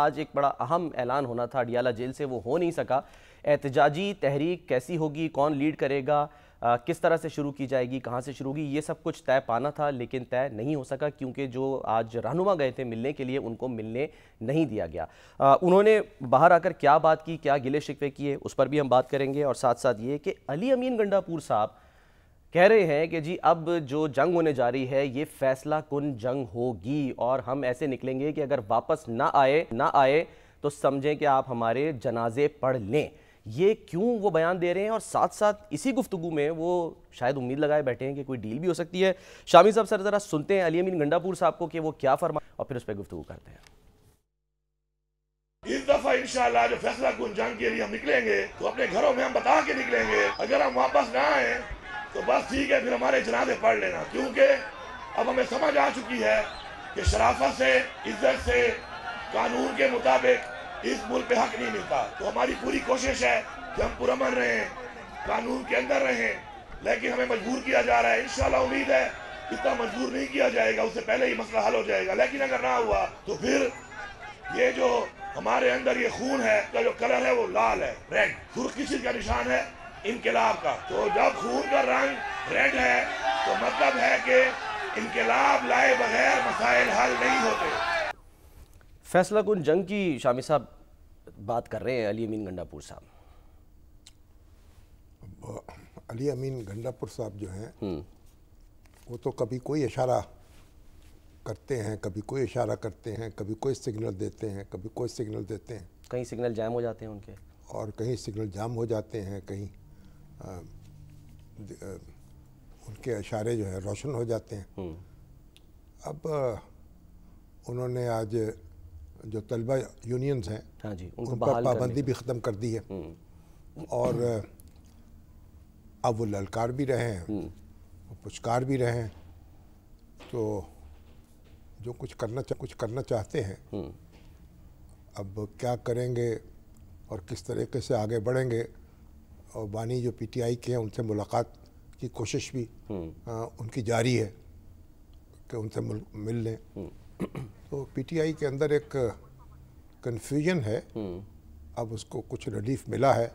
आज एक बड़ा अहम ऐलान होना था अडियाला जेल से वो हो नहीं सका एहतजाजी तहरीक कैसी होगी कौन लीड करेगा आ, किस तरह से शुरू की जाएगी कहाँ से शुरू होगी ये सब कुछ तय पाना था लेकिन तय नहीं हो सका क्योंकि जो आज रहनुमा गए थे मिलने के लिए उनको मिलने नहीं दिया गया आ, उन्होंने बाहर आकर क्या बात की क्या गिले शिकवे किए उस पर भी हम बात करेंगे और साथ साथ ये कि अली अमीन गंडापुर साहब कह रहे हैं कि जी अब जो जंग होने जा रही है ये फैसला कन जंग होगी और हम ऐसे निकलेंगे कि अगर वापस ना आए ना आए तो समझें कि आप हमारे जनाजे पढ़ लें ये क्यों वो बयान दे रहे हैं और साथ साथ इसी गुफ्तु में वो शायद उम्मीद लगाए बैठे हैं कि कोई डील भी हो सकती है शामी साहब सर ज़रा सुनते हैं अली अमीन गंडापुर साहब को कि वो क्या फरमा और फिर उस पर गुफ्तु करते हैं इस दफा इंशाल्लाह जो फैसला कुन जंग के लिए हम निकलेंगे तो अपने घरों में हम बता के निकलेंगे अगर हम वापस ना आए तो बस ठीक है फिर हमारे जनाजे पढ़ लेना क्योंकि अब हमें समझ आ चुकी है कि शराफत से इज्जत से कानून के मुताबिक इस मुल्क पे हक नहीं मिलता तो हमारी पूरी कोशिश है कि हम पुरमन रहे कानून के अंदर रहे लेकिन हमें मजबूर किया जा रहा है इंशाल्लाह उम्मीद है इतना मजबूर नहीं किया जाएगा उससे पहले ही मसला हल हो जाएगा लेकिन अगर ना हुआ तो फिर ये जो हमारे अंदर ये खून है का जो कलर है वो लाल है रेड सुर्खी सिर का निशान है इनकलाब का तो जब खून का रंग रेड है तो मतलब है कि इनकलाब लाए बगैर मसाइल हल नहीं होते फैसला कुन जंग की शामी साहब बात कर रहे हैं अली अमीन गंडापुर साहब अली अमीन गंडापुर साहब जो हैं हम्म। वो तो कभी कोई इशारा करते हैं कभी कोई इशारा करते हैं कभी कोई सिग्नल देते हैं कभी कोई सिग्नल देते हैं कहीं सिग्नल जाम हो जाते हैं उनके और कहीं सिग्नल जाम हो जाते हैं कहीं उनके इशारे जो है रोशन हो जाते हैं हम्म। अब उन्होंने आज जो तलबा यूनियंस हैं हाँ उन पर पाबंदी भी ख़त्म कर दी है हम्म। और अब वो ललकार भी रहे हैं हम्म। पुचकार भी रहे हैं तो जो कुछ करना कुछ करना चाहते हैं अब क्या करेंगे और किस तरीके से आगे बढ़ेंगे और बानी जो पीटीआई के हैं उनसे मुलाकात की कोशिश भी हम्म। आ, उनकी जारी है कि उनसे मिल लें हम्म। तो पीटीआई के अंदर एक कन्फ्यूजन है हम्म। अब उसको कुछ रिलीफ मिला है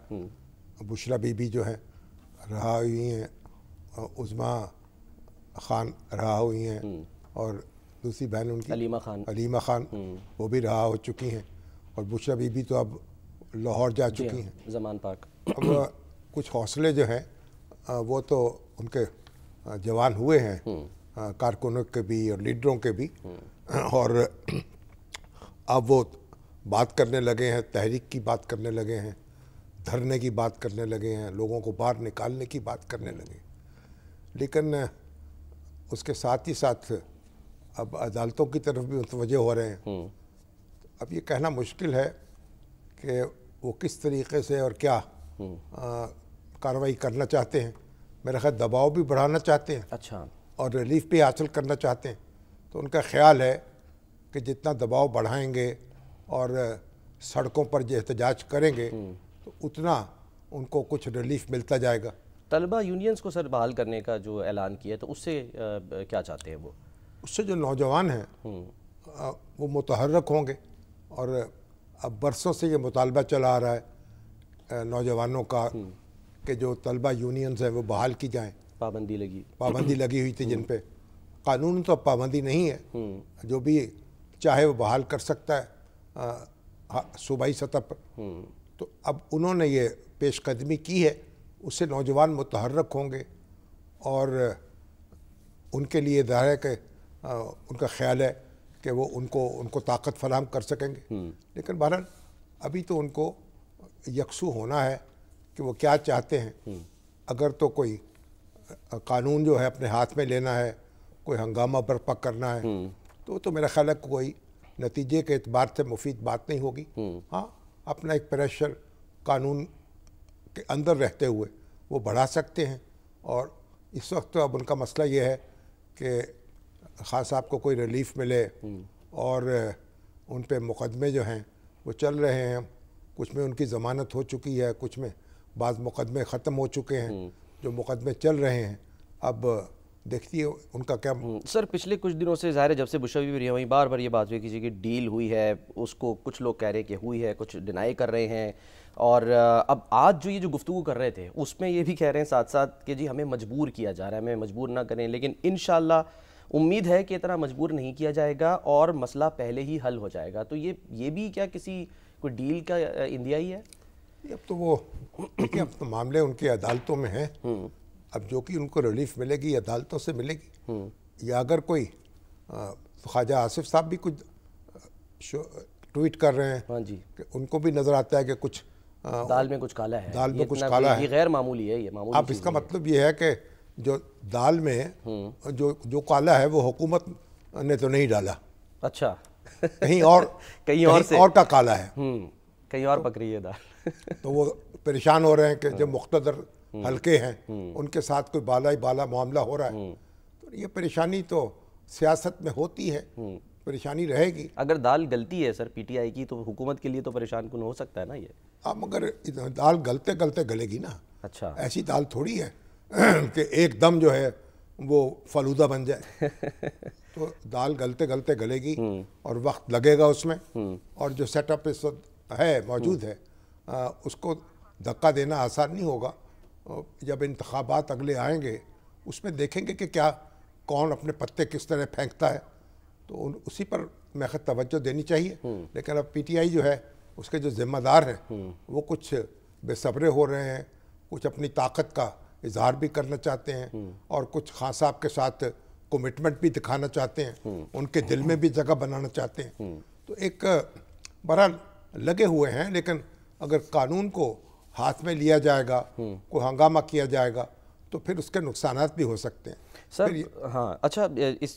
बुशरा बीबी जो हैं रहा हुई हैं उजमा खान रहा हुई हैं और दूसरी बहन उनकी अलीमा खान अलीमा खान वो भी रहा हो चुकी हैं और बुशरा बीबी तो अब लाहौर जा चुकी हाँ, हैं जमान पार्क अब कुछ हौसले जो हैं वो तो उनके जवान हुए हैं हम्म। कारकुनों के भी और लीडरों के भी हम्म। और अब वो बात करने लगे हैं तहरीक की बात करने लगे हैं धरने की बात करने लगे हैं लोगों को बाहर निकालने की बात करने लगे लेकिन उसके साथ ही साथ अब अदालतों की तरफ भी मुतवजह हो रहे हैं हम्म। अब ये कहना मुश्किल है कि वो किस तरीके से और क्या कार्रवाई करना चाहते हैं मेरा ख्याल दबाव भी बढ़ाना चाहते हैं अच्छा और रिलीफ भी हासिल करना चाहते हैं तो उनका ख्याल है कि जितना दबाव बढ़ाएंगे और सड़कों पर जो एहतजाज करेंगे हम्म। तो उतना उनको कुछ रिलीफ मिलता जाएगा तलबा यूनियंस को सर बहाल करने का जो ऐलान किया तो उससे क्या चाहते हैं वो उससे जो नौजवान हैं हम्म। वो मुतहरक होंगे और अब बरसों से ये मुतालबा चला आ रहा है नौजवानों का हम्म। कि जो तलबा यूनियंस हैं वो बहाल की जाएँ पाबंदी लगी पाबंदी लगी हुई थी जिन पे कानून तो पाबंदी नहीं है हम्म। जो भी चाहे वो बहाल कर सकता है सूबाई सतह पर हम्म। तो अब उन्होंने ये पेशकदमी की है उससे नौजवान मुतहरक होंगे और उनके लिए ज़ाहिर है कि उनका ख्याल है कि वो उनको उनको ताकत फराम कर सकेंगे हम्म। लेकिन बहरहाल अभी तो उनको यकसू होना है कि वो क्या चाहते हैं हम्म। अगर तो कोई कानून जो है अपने हाथ में लेना है कोई हंगामा बर्पा करना है हम्म। तो तो मेरा ख्याल है कोई नतीजे के अतबार से मुफीद बात नहीं होगी हम्म। हाँ अपना एक प्रेशर कानून के अंदर रहते हुए वो बढ़ा सकते हैं और इस वक्त तो अब उनका मसला ये है कि खान साहब को कोई रिलीफ मिले और उन पर मुकदमे जो हैं वो चल रहे हैं कुछ में उनकी ज़मानत हो चुकी है कुछ में बाद मुकदमे ख़त्म हो चुके हैं हम्म। जो मुकदमे चल रहे हैं अब देखती है उनका क्या हम्म, सर पिछले कुछ दिनों से ज़ाहिर है जब से बुशवी भी रही वहीं बार बार ये बात हुई कि डील हुई है उसको कुछ लोग कह रहे हैं कि हुई है कुछ डिनाई कर रहे हैं और अब आज जो ये जो गुफ्तु कर रहे थे उसमें ये भी कह रहे हैं साथ साथ कि जी हमें मजबूर किया जा रहा है हमें मजबूर ना करें लेकिन इन उम्मीद है कि इतना मजबूर नहीं किया जाएगा और मसला पहले ही हल हो जाएगा तो ये ये भी क्या किसी कोई डील का इंडिया ही है अब तो वो देखिए अब तो मामले उनके अदालतों में हैं हम्म। अब जो कि उनको रिलीफ मिलेगी अदालतों से मिलेगी हम्म। या अगर कोई तो ख्वाजा आसिफ साहब भी कुछ ट्वीट कर रहे हैं हाँ जी कि उनको भी नजर आता है कि कुछ आ, दाल में कुछ काला है दाल में कुछ काला है ये गैर मामूली है ये मामूली अब इसका मतलब ये है कि जो दाल में हम्म। जो जो काला है वो हुकूमत ने तो नहीं डाला अच्छा कहीं और कहीं और से और का काला है कहीं और तो- पक रही है दाल तो वो परेशान हो रहे हैं कि जो हाँ। मुख्तर हम्म। हल्के हैं हम्म। उनके साथ कोई बाला ही बाला मामला हो रहा है हम्म। तो ये परेशानी तो सियासत में होती है परेशानी रहेगी अगर दाल गलती है सर पीटीआई की तो हुकूमत के लिए तो परेशान कुन हो सकता है ना ये अब हाँ, मगर दाल गलते गलते गलेगी ना अच्छा ऐसी दाल थोड़ी है कि एकदम जो है वो फलूदा बन जाए तो दाल गलते गलते गलेगी और वक्त लगेगा उसमें और जो सेटअप इस वक्त है मौजूद हम्म। है आ, उसको धक्का देना आसान नहीं होगा जब इंतबात अगले आएंगे उसमें देखेंगे कि क्या कौन अपने पत्ते किस तरह फेंकता है तो उन, उसी पर मैं तवज्जो देनी चाहिए हम्म। लेकिन अब पीटीआई जो है उसके जो जिम्मेदार हैं हम्म। वो कुछ बेसब्रे हो रहे हैं कुछ अपनी ताकत का इजहार भी करना चाहते हैं और कुछ खान साहब के साथ कमिटमेंट भी दिखाना चाहते हैं उनके दिल में भी जगह बनाना चाहते हैं तो एक बहरहाल लगे हुए हैं लेकिन अगर कानून को हाथ में लिया जाएगा हम्म। को हंगामा किया जाएगा तो फिर उसके नुकसान भी हो सकते हैं सर हाँ अच्छा इस